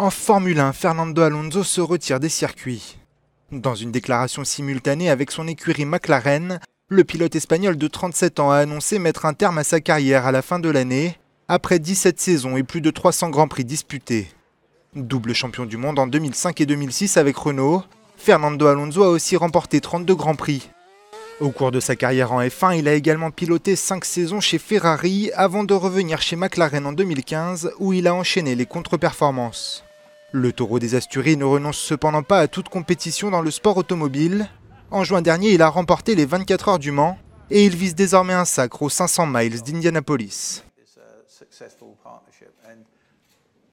En Formule 1, Fernando Alonso se retire des circuits. Dans une déclaration simultanée avec son écurie McLaren, le pilote espagnol de 37 ans a annoncé mettre un terme à sa carrière à la fin de l'année, après 17 saisons et plus de 300 grands prix disputés. Double champion du monde en 2005 et 2006 avec Renault, Fernando Alonso a aussi remporté 32 grands prix. Au cours de sa carrière en F1, il a également piloté 5 saisons chez Ferrari avant de revenir chez McLaren en 2015 où il a enchaîné les contre-performances. Le taureau des Asturies ne renonce cependant pas à toute compétition dans le sport automobile. En juin dernier, il a remporté les 24 heures du Mans et il vise désormais un sacre aux 500 miles d'Indianapolis.